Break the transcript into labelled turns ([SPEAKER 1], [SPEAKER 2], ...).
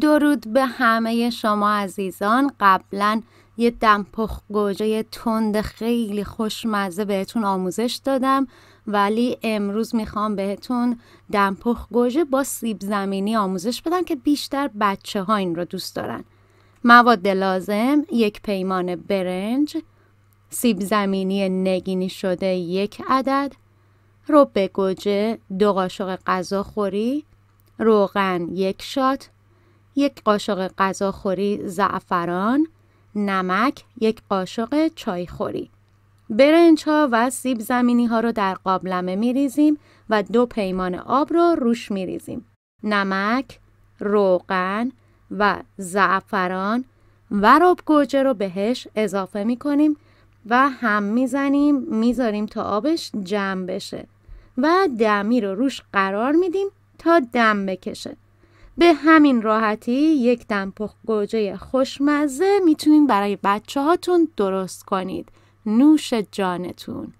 [SPEAKER 1] درود به همه شما عزیزان قبلا یه دمپخ گوجه تند خیلی خوشمزه بهتون آموزش دادم ولی امروز میخوام بهتون دمپخ گوجه با سیب زمینی آموزش بدم که بیشتر بچه ها این رو دوست دارن مواد لازم یک پیمان برنج سیب زمینی نگینی شده یک عدد رب گوجه دو قاشق غذاخوری روغن یک شات یک قاشق غذاخوری زعفران، نمک، یک قاشق چایخوری. برنج ها و سیب زمینی ها رو در قابلمه میریزیم و دو پیمان آب رو روش میریزیم. نمک، روغن و زعفران و رب گوجه رو بهش اضافه می کنیم و هم می زاریم تا آبش جمع بشه و دمی رو روش قرار میدیم تا دم بکشه. به همین راحتی یک دمپخ گوجه خوشمزه میتونید برای بچه هاتون درست کنید. نوش جانتون.